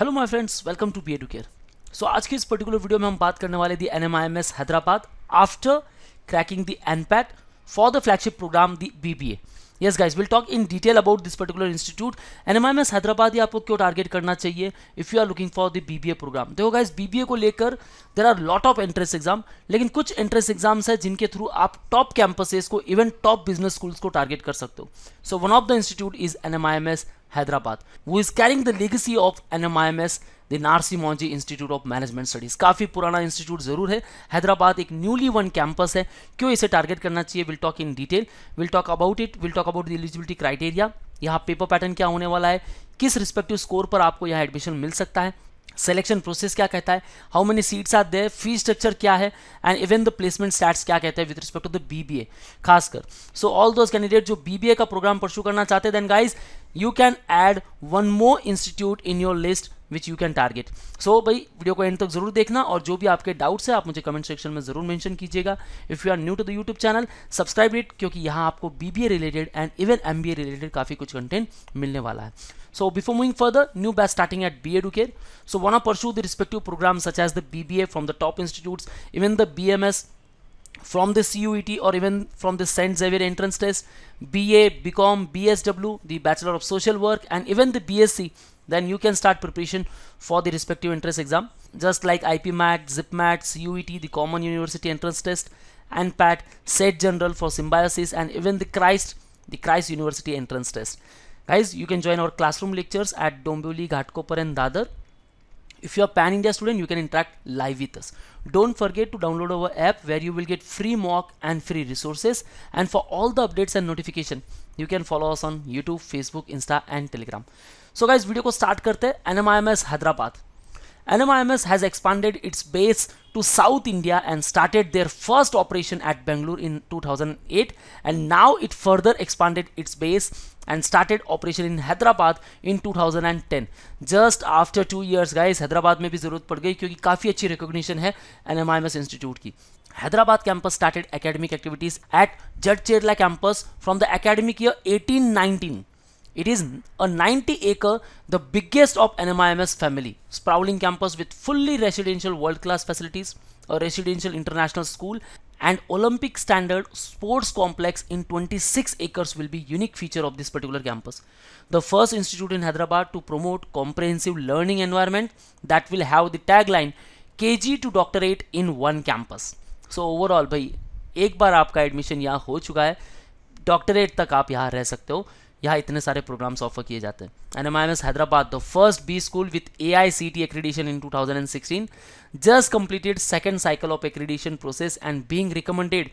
Hello my friends welcome to P care so आज की इस पर्टिकुलर वीडियो में हम बात करने वाले the N Hyderabad after cracking the NPAT for the flagship program the BBA yes guys will talk in detail about this particular institute N M Hyderabad ही आपको क्यों टारगेट करना चाहिए if you are looking for the B A program देखो guys B को लेकर there are lot of entrance exam लेकिन कुछ एंट्रेंस एग्जाम्स हैं जिनके थ्रू आप टॉप कैंपसेस को इवन टॉप बिजनेस स्कूल्स को टारगेट कर सकते हो so one of the institute is N M I M S Hyderabad वो is carrying the legacy of N M I M S the Narsee institute of management studies काफ़ी पुराना institute जरूर है हैदराबाद एक न्यूली वन कैंपस है क्यों इसे टारगेट करना चाहिए will talk in detail will talk about it will talk about the eligibility criteria यहाँ पेपर पैटर्न क्या होने वाला है किस रिस्पेक्टिव स्कोर पर आपको यहाँ एडमिशन मिल सकता है सेलेक्शन प्रोसेस क्या कहता है how many seats are there fee structure क्या है and even the placement stats क्या कहता है with respect to the BBA खासकर सो ऑल दोज कैंडिडेट जो बीबीए का प्रोग्राम परसू करना चाहते हैं then guys you can add one more institute in your list which you can target so भाई वीडियो को एंड तक जरूर देखना और जो भी आपके डाउट्स है आप मुझे कमेंट सेक्शन में जरूर मेंशन कीजिएगा if you are new to the YouTube channel subscribe it क्योंकि यहाँ आपको BBA related and even MBA related काफ़ी कुछ कंटेंट मिलने वाला है So before moving further, new batch starting at BA Educare. So wanna pursue the respective programs such as the BBA from the top institutes, even the BMS from the CUET or even from the St. Xavier entrance test, BA, BCom, BSW, the Bachelor of Social Work and even the BSc, then you can start preparation for the respective entrance exam. Just like IPMAT, ZipMAT, CUET, the Common University Entrance Test, and PAT, SET General for Symbiosis and even the Christ, the Christ University Entrance Test. Guys, you can join our classroom lectures at Dombivli, Ghatkopar and Dadar. If you are Pan India student, you can interact live with us. Don't forget to download our app where you will get free mock and free resources. And for all the updates and notification, you can follow us on YouTube, Facebook, Insta and Telegram. So guys, video को start करते हैं NMIMS Hyderabad. NMIMS has expanded its base to South India and started their first operation at Bangalore in 2008 and now it further expanded its base and started operation in Hyderabad in 2010 just after two years guys Hyderabad may be ज़रूरत पड़ गई क्योंकि kafi अच्छी recognition hai NMIMS institute ki. Hyderabad campus started academic activities at Jadcherla campus from the academic year 1819 it is a 90 acre, the biggest of NMIMS family, sprawling campus with fully residential world class facilities, a residential international school and Olympic standard sports complex in 26 acres will be unique feature of this particular campus. The first institute in Hyderabad to promote comprehensive learning environment that will have the tagline KG to doctorate in one campus. So overall भाई एक बार आपका admission यहाँ हो चुका है Doctorate तक आप यहाँ रह सकते हो यहाँ इतने सारे प्रोग्राम्स ऑफर किए जाते हैं N M I M S Hyderabad the first B school with A I C T accreditation in two thousand and sixteen just completed second cycle of accreditation process and being recommended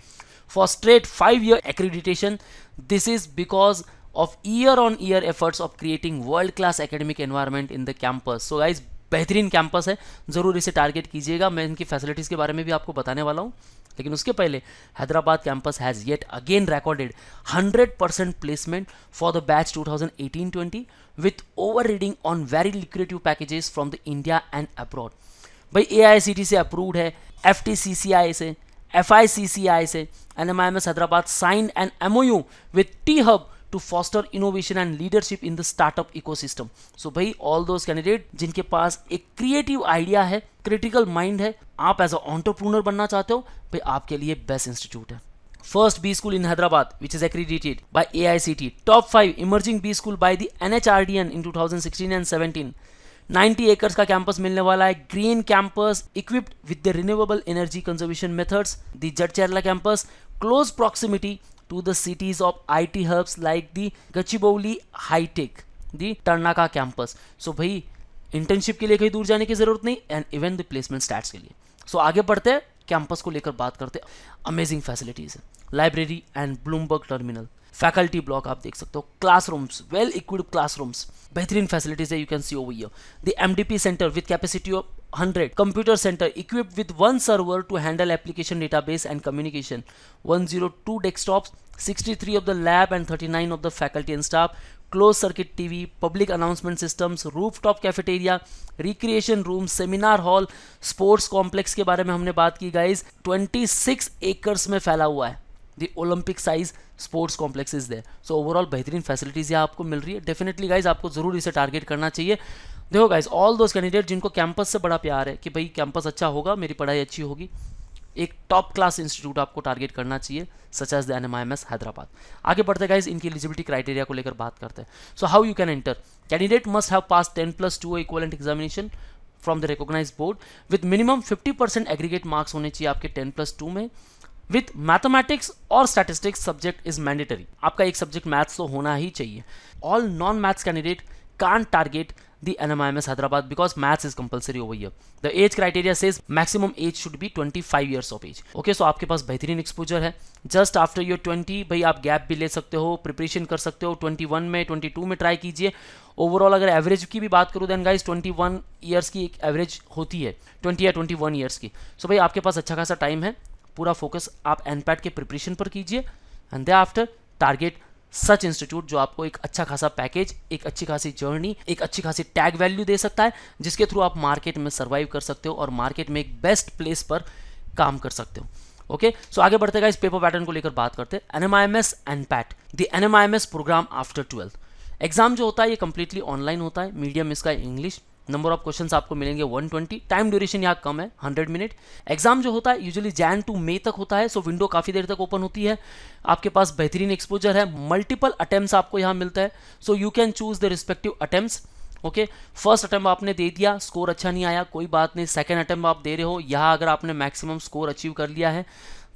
for straight five year accreditation this is because of year on year efforts of creating world class academic environment in the campus so guys बेहतरीन campus है ज़रूर इसे target कीजिएगा मैं इनकी facilities के बारे में भी आपको बताने वाला हूँ लेकिन उसके पहले Hyderabad campus has yet again recorded 100 percent placement for the batch 2018-20 with over reading on very lucrative packages from the India and abroad भाई ए आई सी टी से अप्रूव्ड है F T C C I से F I I C C से N M I M S Hyderabad sign and M with T hub to foster innovation and leadership in the startup eco system so भाई all those candidate जिनके पास एक creative idea है critical mind है आप as a बनना चाहते हो भाई आपके लिए बेस्ट इंस्टीट्यूट है A I C T top five emerging B school by the N H R D N in two thousand sixteen and seventeen 90 acres का कैंपस मिलने वाला है green campus equipped with the renewable energy conservation methods the Jadcherla campus close proximity to the cities of T hubs like the Gachibowli hitech the Tarnaka campus so भाई internship के लिए कहीं दूर जाने की जरूरत नहीं and even the placement start के लिए सो आगे बढ़ते हैं कैंपस को लेकर बात करते हैं अमेजिंग फैसिलिटीज़ है library and Bloomberg terminal faculty block आप देख सकते हो क्लासरूम्स वेल इक्विप्ड क्लासरूम्स बेहतरीन फैसिलिटीज़ है you can see over here the M D P center with capacity of hundred computer center equipped with one server to handle application database and communication one zero two desktop sixty three of the lab and thirty nine of the faculty and staff circuit circuit TV, public announcement systems rooftop cafeteria recreation room seminar hall sports complex के बारे में हमने बात की guys 26 acres में फैला हुआ है the Olympic size sports complex is there so overall बेहतरीन फैसिलिटीज़ यहाँ आपको मिल रही है डेफिनेटली गाइज आपको ज़रूर इसे टारगेट करना चाहिए देखो गाइज ऑल दोज कैंडिडेट जिनको कैंपस से बड़ा प्यार है कि भाई कैंपस अच्छा होगा मेरी पढ़ाई अच्छी होगी एक टॉप क्लास इंस्टीट्यूट आपको टारगेट करना चाहिए such as the N Hyderabad आगे बढ़ते गाइज इनकी एलिजिबिलिटी क्राइटेरिया को लेकर बात करते हैं so how you can enter candidate must have pass ten plus two equivalent examination from the recognise board with minimum fifty percent aggregate marks होने चाहिए आपके टेन प्लस टू में विथ मैथमेटिक्स और स्टैटिस्टिक्स सब्जेक्ट इज मैंडेटरी आपका एक subject maths तो होना ही चाहिए all non maths candidate can't target the NMIMS Hyderabad because maths is compulsory over here. The age criteria says maximum age should be 25 years of age. Okay, so आपके पास बेहतरीन exposure है just after your 20 भाई आप gap भी ले सकते हो preparation कर सकते हो 21 में 22 में ट्राई कीजिए ओवरऑल अगर एवरेज की भी बात करूँ देन गाइज 21 ईयर्स की एक एवरेज होती है 20 या 21 ईयर्स की सो so भाई आपके पास अच्छा खासा टाइम है पूरा फोकस आप एनपैट के प्रिपरेशन पर कीजिए and they thereafter target such institute जो आपको एक अच्छा खासा पैकेज एक अच्छी खासी जर्नी एक अच्छी खासी टैग वैल्यू दे सकता है जिसके थ्रू आप मार्केट में सर्वाइव कर सकते हो और मार्केट में एक बेस्ट प्लेस पर काम कर सकते हो ओके okay? सो so, आगे बढ़ते इस पेपर पैटर्न को लेकर बात करते हैं NMIMS and PAT the NMIMS program after twelfth exam जो होता है ये कंप्लीटली ऑनलाइन होता है मीडियम इसका इंग्लिश नंबर ऑफ क्वेश्चंस आपको मिलेंगे 120 टाइम ड्यूरेशन यहाँ कम है 100 मिनट एग्जाम जो होता है यूजुअली जैन टू मई तक होता है सो विंडो काफ़ी देर तक ओपन होती है आपके पास बेहतरीन एक्सपोजर है मल्टीपल अटेम्प्ट आपको यहाँ मिलता है so you can choose the respective attempt okay first attempt आपने दे दिया स्कोर अच्छा नहीं आया कोई बात नहीं सेकेंड अटैम्प आप दे रहे हो यहाँ अगर आपने मैक्सिमम स्कोर अचीव कर लिया है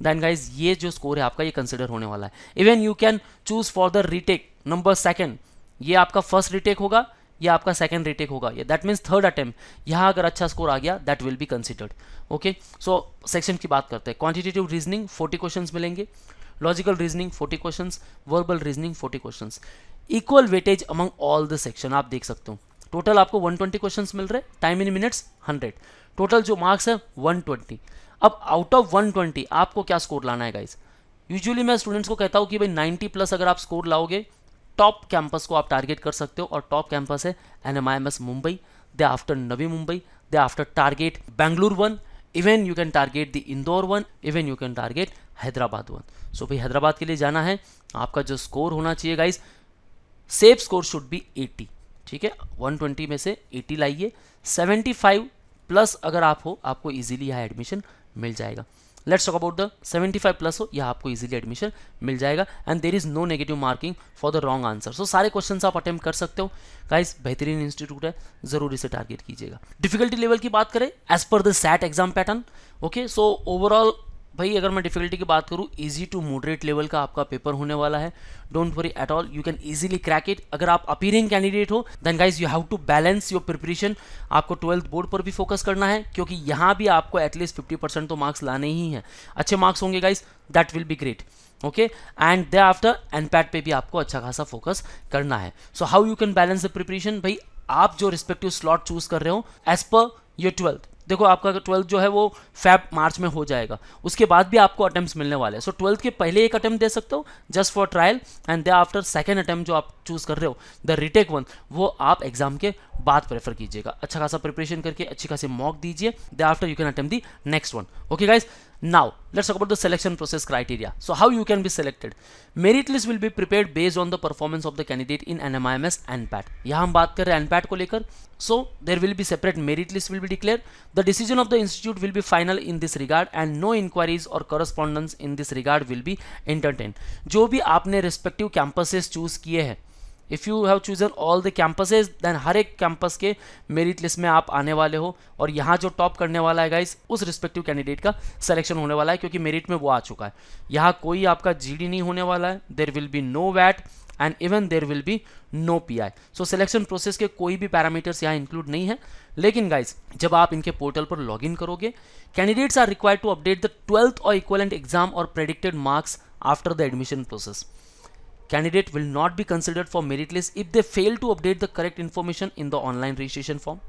देन गाइज ये जो स्कोर है आपका ये कंसिडर होने वाला है even you can choose for the retake number second ये आपका फर्स्ट रिटेक होगा ये आपका सेकंड रिटेक होगा ये दैट मीन्स थर्ड अटेम्प यहाँ अगर अच्छा स्कोर आ गया that will be considered okay so section की बात करते हैं क्वांटिटेटिव रीजनिंग फोर्टी क्वेश्चन मिलेंगे logical reasoning forty question verbal reasoning forty question equal weightage among all the section आप देख सकते हो टोटल आपको वन ट्वेंटी मिल रहे time in minutes hundred total जो मार्क्स है वन अब आउट ऑफ वन आपको क्या स्कोर लाना है गाइज यूजुअली मैं स्टूडेंट्स को कहता हूँ कि भाई 90 प्लस अगर आप स्कोर लाओगे टॉप कैंपस को आप टारगेट कर सकते हो और टॉप कैंपस है N Mumbai thereafter Navi Mumbai thereafter target Bengaluru one even you can target the Indore one even you can target Hyderabad one so भाई हैदराबाद के लिए जाना है आपका जो स्कोर होना चाहिए guys safe score should be 80 ठीक है 120 में से 80 लाइए 75 प्लस अगर आप हो आपको इजीली यहाँ एडमिशन मिल जाएगा let's talk about the 75 plus हो यह आपको इजीली एडमिशन मिल जाएगा and there is no negative marking for the wrong answer so सारे क्वेश्चन आप अटेम्प्ट कर सकते हो गाइस बेहतरीन इंस्टीट्यूट है जरूर इसे टारगेट कीजिएगा डिफिकल्टी लेवल की बात करें एज पर the exam pattern okay so overall भाई अगर मैं डिफिकल्टी की बात करूँ ईजी टू मॉडरेट लेवल का आपका पेपर होने वाला है don't worry at all you can easily crack it अगर आप अपीरिंग कैंडिडेट हो then guys you have to balance your preparation आपको ट्वेल्थ बोर्ड पर भी फोकस करना है क्योंकि यहाँ भी आपको एटलीस्ट फिफ्टी परसेंट तो मार्क्स लाने ही हैं अच्छे मार्क्स होंगे guys that will be great okay and they thereafter NPAT पे भी आपको अच्छा खासा फोकस करना है so how you can balance the preparation भाई आप जो रिस्पेक्टिव स्लॉट चूज कर रहे हो एज पर योर ट्वेल्थ देखो आपका ट्वेल्थ जो है वो फैब मार्च में हो जाएगा उसके बाद भी आपको अटैम्प्ट मिलने वाले हैं सो ट्वेल्थ के पहले एक अटैम्प्ट दे सकते हो just for trial and they after second attempt जो आप चूज़ कर रहे हो द रिटेक वन वो आप एग्जाम के बाद प्रेफर कीजिएगा अच्छा खासा प्रिपरेशन करके अच्छी खासी मॉक दीजिए they after you can attempt the next one okay guys Now, let's talk about the selection process criteria. So, how you can be selected? Merit list will be prepared based on the performance of the candidate in NMIMS and PAT. yahan हम बात कर रहे हैं NPAT ko lekar So, there will be separate merit list will be declared. The decision of the institute will be final in this regard and no inquiries or correspondence in this regard will be entertained. jo bhi aapne respective campuses choose kiye hain if you have chosen all the campuses then हर एक campus के merit list में आप आने वाले हो और यहाँ जो टॉप करने वाला है गाइस उस रिस्पेक्टिव कैंडिडेट का सिलेक्शन होने वाला है क्योंकि मेरिट में वो आ चुका है यहाँ कोई आपका जी नहीं होने वाला है there will be no wait and even there will be no P I so selection process के कोई भी पैरामीटर्स यहाँ इंक्लूड नहीं है लेकिन गाइज जब आप इनके पोर्टल पर लॉग इन करोगे candidates are required to update the twelfth or equivalent exam or predicted marks after the admission process Candidate will not be considered for merit list if they fail to update the correct information in the online registration form.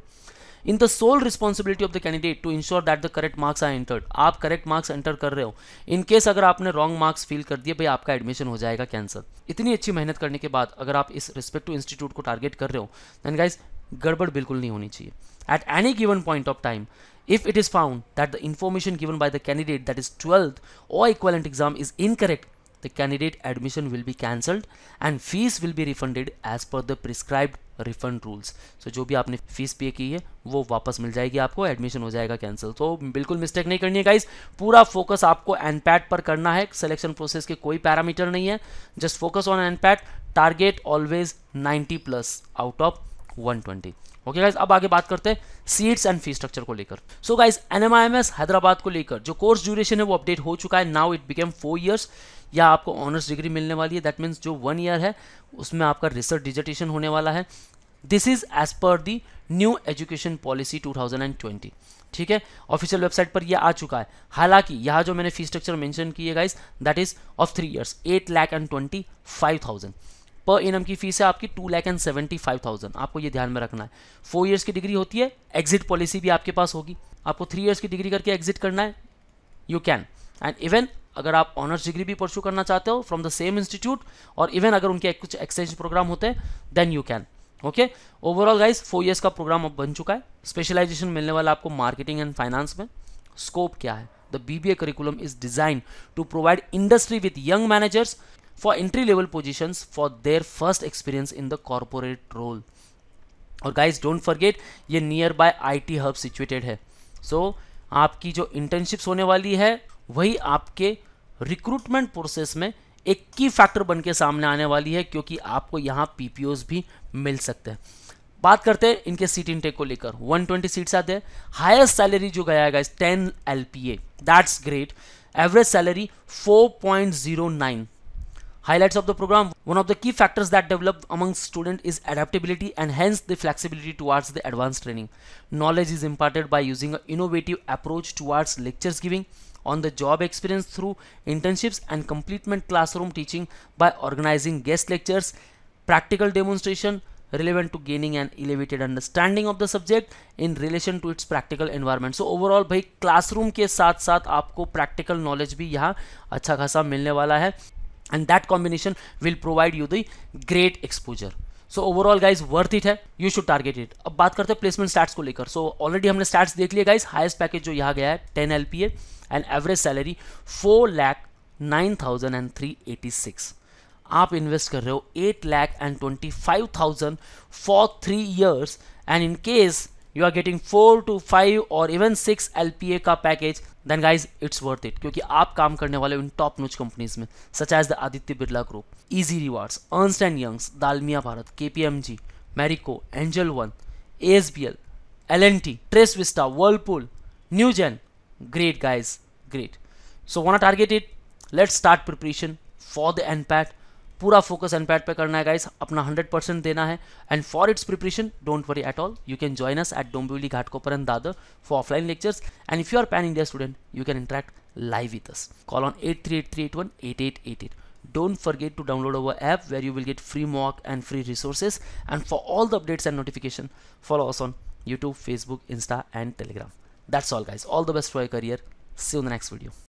in the sole responsibility of the candidate to ensure that the correct marks are entered aap correct marks enter kar rahe ho in case agar aapne wrong marks fill kar diye bhai aapka admission ho jayega cancel itni achhi mehnat karne ke baad agar aap is respect to institute ko target kar rahe ho then guys gadbad bilkul nahi honi chahiye at any given point of time If it is found that the information given by the candidate that is 12th or equivalent exam is incorrect, the candidate admission will be cancelled and fees will be refunded as per the prescribed refund rules. So जो भी आपने fees pay की है वो वापस मिल जाएगी आपको admission हो जाएगा cancel. तो बिल्कुल mistake नहीं करनी है guys. पूरा focus आपको NPAT पर करना है selection process के कोई parameter नहीं है Just focus on NPAT. Target always 90 plus out of 120 okay okay guys अब आगे बात करते हैं सीट्स एंड फी स्ट्रक्चर को लेकर सो गाइज एनएमआईएमएस हैदराबाद को लेकर जो कोर्स ड्यूरेशन है वो अपडेट हो चुका है now it became four years या आपको ऑनर्स डिग्री मिलने वाली है दैट मीन्स जो वन ईयर है उसमें आपका रिसर्च डिजर्टेशन होने वाला है this is as per the new education policy 2020 ठीक है ऑफिशियल वेबसाइट पर ये आ चुका है हालांकि यहाँ जो मैंने फी स्ट्रक्चर मेंशन की है guys that is of three years eight lakh and twenty five thousand per annum की फीस है आपकी two lakh and seventy five thousand आपको ये ध्यान में रखना है फोर ईयर्स की डिग्री होती है एग्जिट पॉलिसी भी आपके पास होगी आपको थ्री ईयर्स की डिग्री करके एग्जिट करना है यू कैन एंड इवन अगर आप ऑनर्स डिग्री भी परस्यू करना चाहते हो फ्रॉम द सेम इंस्टीट्यूट और इवन अगर उनके कुछ एक्सचेंज प्रोग्राम होते हैं then you can okay overall guys four years का प्रोग्राम अब बन चुका है स्पेशलाइजेशन मिलने वाला आपको मार्केटिंग एंड फाइनेंस में स्कोप क्या है the BBA curriculum is design to provide industry with young managers for entry level positions for their first experience in the corporate role और गाइज डोंट फॉरगेट ये near by I T hub situated है so so, आपकी जो internships होने वाली है वही आपके रिक्रूटमेंट प्रोसेस में एक की फैक्टर बन के सामने आने वाली है क्योंकि आपको यहाँ पी भी मिल सकते हैं बात करते हैं इनके सीट इनटेक को लेकर 120 ट्वेंटी सीट्स आते हैं हाईएस्ट सैलरी जो गया है इस L P that's great average salary 4.09 point highlights of the program one of the key factors that develop among student is adaptability and hence the flexibility towards the advance training knowledge is imparted by using a innovative approach towards lectures giving on the job experience through internships and completement classroom teaching by organizing guest lectures, practical demonstration relevant to gaining an elevated understanding of the subject in relation to its practical environment. So overall bhai classroom ke sath sath aapko practical knowledge bhi yahan acha khasa milne wala hai and that combination will provide you the great exposure. So overall guys worth it है you should target it अब बात करते हैं placement start को लेकर so already हमने start देख लिया गाइज हाइस्ट पैकेज जो यहाँ गया है ten L P A and average salary four lakh nine thousand and three eighty six आप इन्वेस्ट कर रहे हो eight lakh and twenty five thousand for three years and in case you are getting four to five or even six L का package then guys it's worth it क्योंकि आप काम करने वाले इन टॉप नोच कंपनीज में such as the Aditya Birla group easy rewards Ernst and Youngs Dalmia Bharat K P M G Marico Angel One A S B L L N T Tres Vista Whirlpool Newgen great so one are target target let's start preparation for the NPAT पूरा focus NPAT पे करना है guys अपना 100 percent देना है and for it's preparation don't worry at all you can join us at Dombivli Ghatkopar Dadar for offline lectures and if you are pan India student you can interact live with us call on eight three eight three eight one eight eight eight eight don't forget to download our app where you will get free mock and free resources and for all the updates and notification follow us on YouTube Facebook Insta and Telegram that's all guys all the best for your career see on the next video